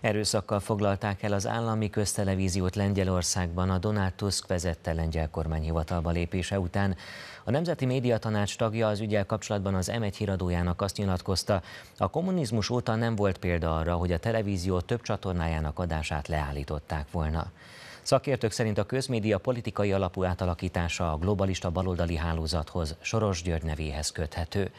Erőszakkal foglalták el az állami köztelevíziót Lengyelországban a Donald Tusk vezette lengyel kormányhivatalba lépése után. A Nemzeti Tanács tagja az ügyel kapcsolatban az M1 híradójának azt nyilatkozta, a kommunizmus óta nem volt példa arra, hogy a televízió több csatornájának adását leállították volna. Szakértők szerint a közmédia politikai alapú átalakítása a globalista baloldali hálózathoz, Soros György nevéhez köthető.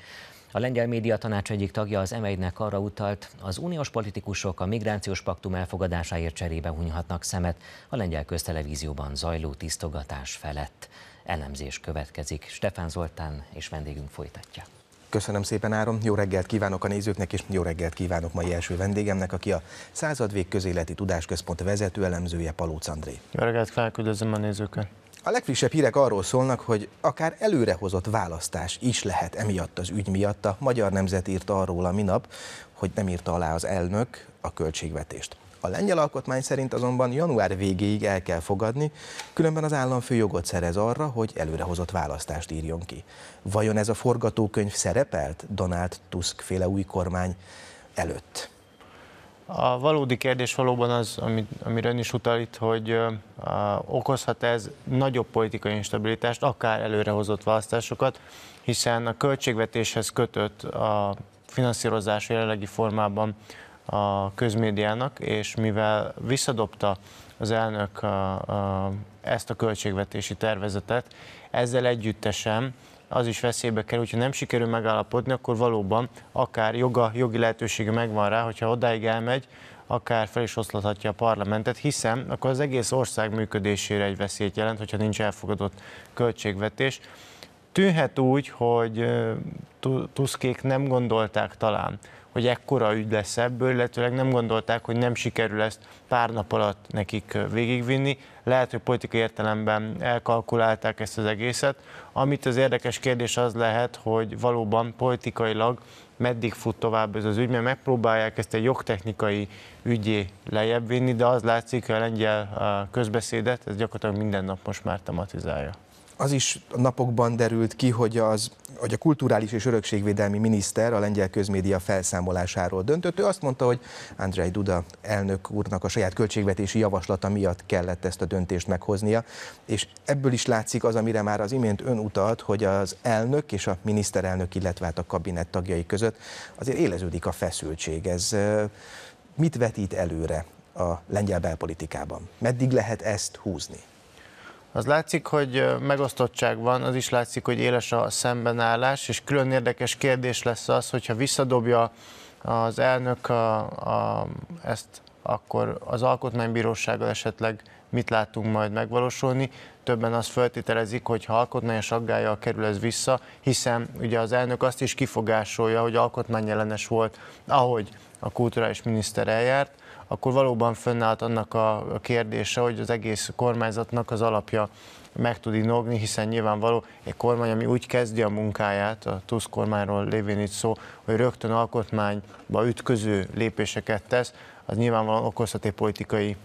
A lengyel média tanács egyik tagja az emeidnek arra utalt, az uniós politikusok a migrációs paktum elfogadásáért cserébe hunyhatnak szemet a lengyel köztelevízióban zajló tisztogatás felett. Elemzés következik. Stefán Zoltán és vendégünk folytatja. Köszönöm szépen, Áron. Jó reggelt kívánok a nézőknek, és jó reggelt kívánok mai első vendégemnek, aki a Századvég Közéleti Tudásközpont vezető elemzője Palóc André. Jó reggelt, kívánok, a nézőket. A legfrissebb hírek arról szólnak, hogy akár előrehozott választás is lehet emiatt az ügy miatt. A Magyar Nemzet írta arról a minap, hogy nem írta alá az elnök a költségvetést. A lengyel alkotmány szerint azonban január végéig el kell fogadni, különben az államfő jogot szerez arra, hogy előrehozott választást írjon ki. Vajon ez a forgatókönyv szerepelt Donald Tusk féle új kormány előtt? A valódi kérdés valóban az, amit, amire ön is utal itt, hogy a, okozhat ez nagyobb politikai instabilitást, akár előrehozott választásokat, hiszen a költségvetéshez kötött a finanszírozás jelenlegi formában a közmédiának, és mivel visszadobta az elnök a, a, ezt a költségvetési tervezetet, ezzel együttesen az is veszélybe kerül, hogyha nem sikerül megállapodni, akkor valóban akár joga, jogi lehetősége megvan rá, hogyha odáig elmegy, akár fel is oszlathatja a parlamentet, hiszen akkor az egész ország működésére egy veszélyt jelent, hogyha nincs elfogadott költségvetés. Tűnhet úgy, hogy tuszkék nem gondolták talán, hogy ekkora ügy lesz ebből, illetőleg nem gondolták, hogy nem sikerül ezt pár nap alatt nekik végigvinni. Lehet, hogy politikai értelemben elkalkulálták ezt az egészet. Amit az érdekes kérdés az lehet, hogy valóban politikailag meddig fut tovább ez az ügy, mert megpróbálják ezt egy jogtechnikai ügyé lejjebb vinni, de az látszik, hogy a lengyel közbeszédet, ez gyakorlatilag minden nap most már tematizálja az is napokban derült ki, hogy, az, hogy a kulturális és örökségvédelmi miniszter a lengyel közmédia felszámolásáról döntött. Ő azt mondta, hogy Andrzej Duda elnök úrnak a saját költségvetési javaslata miatt kellett ezt a döntést meghoznia, és ebből is látszik az, amire már az imént ön utalt, hogy az elnök és a miniszterelnök, illetve hát a kabinett tagjai között azért éleződik a feszültség. Ez mit vetít előre a lengyel belpolitikában? Meddig lehet ezt húzni? az látszik, hogy megosztottság van, az is látszik, hogy éles a szembenállás, és külön érdekes kérdés lesz az, hogyha visszadobja az elnök a, a, ezt, akkor az alkotmánybírósággal esetleg mit látunk majd megvalósulni. Többen azt feltételezik, hogy ha alkotmányos aggája kerül ez vissza, hiszen ugye az elnök azt is kifogásolja, hogy alkotmányellenes volt, ahogy a kulturális miniszter eljárt akkor valóban fönnállt annak a kérdése, hogy az egész kormányzatnak az alapja meg tud inogni, hiszen nyilvánvaló egy kormány, ami úgy kezdi a munkáját, a Tusk kormányról lévén itt szó, hogy rögtön alkotmányba ütköző lépéseket tesz, az nyilvánvalóan okozhat egy politikai,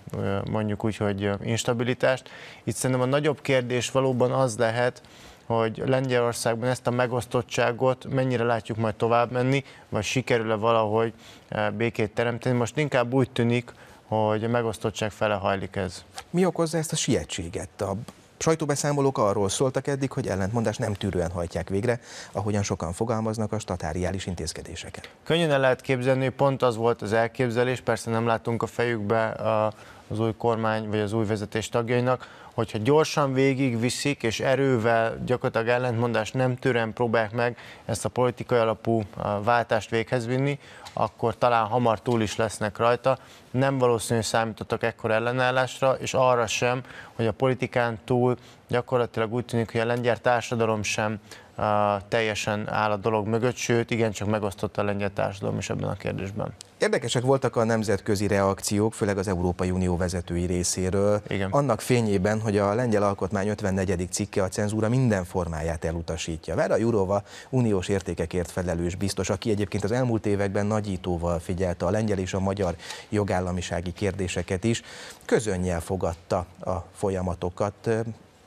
mondjuk úgy, hogy instabilitást. Itt szerintem a nagyobb kérdés valóban az lehet, hogy Lengyelországban ezt a megosztottságot mennyire látjuk majd tovább menni, vagy sikerül-e valahogy eh, békét teremteni. Most inkább úgy tűnik, hogy a megosztottság fele hajlik ez. Mi okozza ezt a sietséget? A sajtóbeszámolók arról szóltak eddig, hogy ellentmondást nem tűrően hajtják végre, ahogyan sokan fogalmaznak a statáriális intézkedéseket. Könnyen el lehet képzelni, pont az volt az elképzelés, persze nem látunk a fejükbe a, eh, az új kormány vagy az új vezetés tagjainak, hogyha gyorsan végigviszik és erővel gyakorlatilag ellentmondás nem tűren próbálják meg ezt a politikai alapú váltást véghez vinni, akkor talán hamar túl is lesznek rajta. Nem valószínű, hogy számítottak ekkor ellenállásra, és arra sem, hogy a politikán túl gyakorlatilag úgy tűnik, hogy a lengyel társadalom sem a, teljesen áll a dolog mögött, sőt, igencsak megosztotta a lengyel társadalom is ebben a kérdésben. Érdekesek voltak a nemzetközi reakciók, főleg az Európai Unió vezetői részéről. Igen. Annak fényében, hogy a lengyel alkotmány 54. cikke a cenzúra minden formáját elutasítja. Vera Jurova uniós értékekért felelős biztos, aki egyébként az elmúlt években nagyítóval figyelte a lengyel és a magyar jogállamisági kérdéseket is, közönnyel fogadta a folyamatokat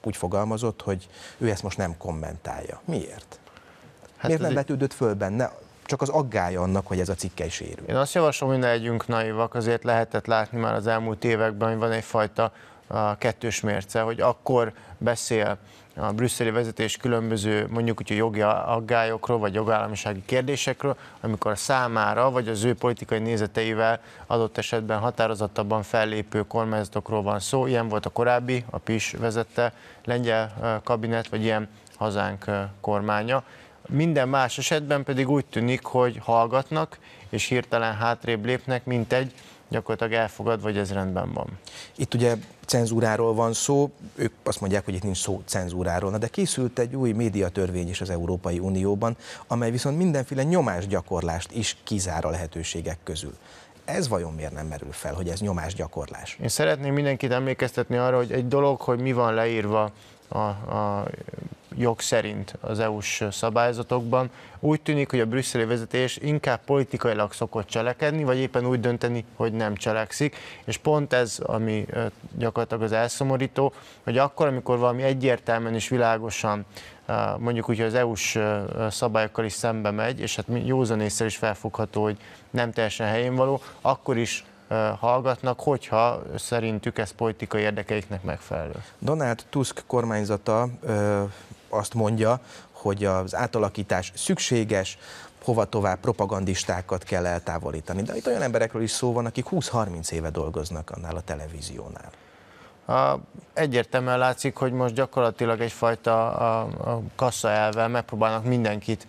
úgy fogalmazott, hogy ő ezt most nem kommentálja. Miért? Hát Miért nem betűdött föl benne csak az aggája annak, hogy ez a cikkely sérül. Én azt javaslom, hogy ne legyünk naivak, azért lehetett látni már az elmúlt években, hogy van egyfajta a kettős mérce, hogy akkor beszél a brüsszeli vezetés különböző mondjuk úgy jogi aggályokról, vagy jogállamisági kérdésekről, amikor számára, vagy az ő politikai nézeteivel adott esetben határozottabban fellépő kormányzatokról van szó. Ilyen volt a korábbi, a PIS vezette lengyel kabinet, vagy ilyen hazánk kormánya. Minden más esetben pedig úgy tűnik, hogy hallgatnak, és hirtelen hátrébb lépnek, mint egy gyakorlatilag elfogad, vagy ez rendben van. Itt ugye cenzúráról van szó, ők azt mondják, hogy itt nincs szó cenzúráról, Na de készült egy új médiatörvény is az Európai Unióban, amely viszont mindenféle nyomásgyakorlást is kizár a lehetőségek közül ez vajon miért nem merül fel, hogy ez nyomásgyakorlás? Én szeretném mindenkit emlékeztetni arra, hogy egy dolog, hogy mi van leírva a, a jog szerint az EU-s szabályzatokban. Úgy tűnik, hogy a brüsszeli vezetés inkább politikailag szokott cselekedni, vagy éppen úgy dönteni, hogy nem cselekszik. És pont ez, ami gyakorlatilag az elszomorító, hogy akkor, amikor valami egyértelműen és világosan mondjuk úgy, hogy az EU-s szabályokkal is szembe megy, és hát józan észre is felfogható, hogy nem teljesen helyén való, akkor is hallgatnak, hogyha szerintük ez politikai érdekeiknek megfelelő. Donald Tusk kormányzata azt mondja, hogy az átalakítás szükséges, hova tovább propagandistákat kell eltávolítani. De itt olyan emberekről is szó van, akik 20-30 éve dolgoznak annál a televíziónál. A, egyértelműen látszik, hogy most gyakorlatilag egyfajta a, a kassa elvel megpróbálnak mindenkit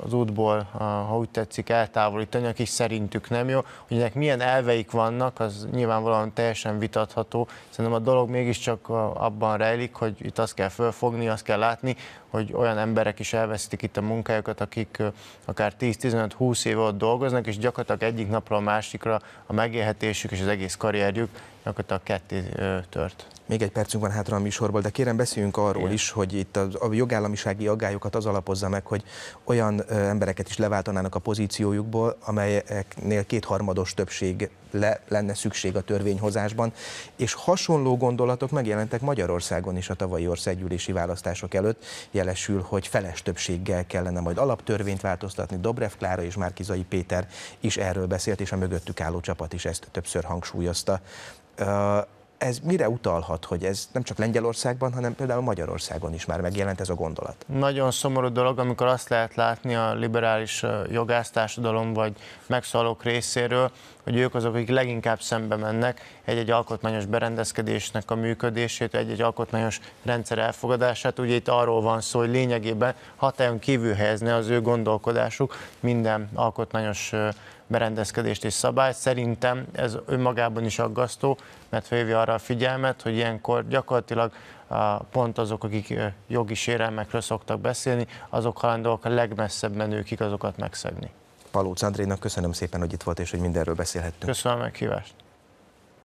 az útból, ha úgy tetszik, eltávolítani, akik szerintük nem jó. Hogy ennek milyen elveik vannak, az nyilvánvalóan teljesen vitatható. Szerintem a dolog mégiscsak abban rejlik, hogy itt azt kell fölfogni, azt kell látni, hogy olyan emberek is elvesztik itt a munkájukat, akik akár 10-15-20 év ott dolgoznak, és gyakorlatilag egyik napról a másikra a megélhetésük és az egész karrierjük gyakorlatilag ketté tört. Még egy percünk van hátra a műsorból, de kérem beszéljünk arról Igen. is, hogy itt a, jogállamisági aggályokat az alapozza meg, hogy olyan embereket is leváltanának a pozíciójukból, amelyeknél kétharmados többség le, lenne szükség a törvényhozásban, és hasonló gondolatok megjelentek Magyarországon is a tavalyi országgyűlési választások előtt, jelen felesül, hogy feles többséggel kellene majd alaptörvényt változtatni. Dobrev Klára és Márkizai Péter is erről beszélt, és a mögöttük álló csapat is ezt többször hangsúlyozta ez mire utalhat, hogy ez nem csak Lengyelországban, hanem például Magyarországon is már megjelent ez a gondolat? Nagyon szomorú dolog, amikor azt lehet látni a liberális jogásztársadalom vagy megszólók részéről, hogy ők azok, akik leginkább szembe mennek egy-egy alkotmányos berendezkedésnek a működését, egy-egy alkotmányos rendszer elfogadását. Ugye itt arról van szó, hogy lényegében hatályon kívül helyezne az ő gondolkodásuk minden alkotmányos berendezkedést és szabályt. Szerintem ez önmagában is aggasztó, mert felhívja arra a figyelmet, hogy ilyenkor gyakorlatilag pont azok, akik jogi sérelmekről szoktak beszélni, azok halandóak a legmesszebb menőkig azokat megszegni. Palóc Andrénak köszönöm szépen, hogy itt volt, és hogy mindenről beszélhettünk. Köszönöm a meghívást.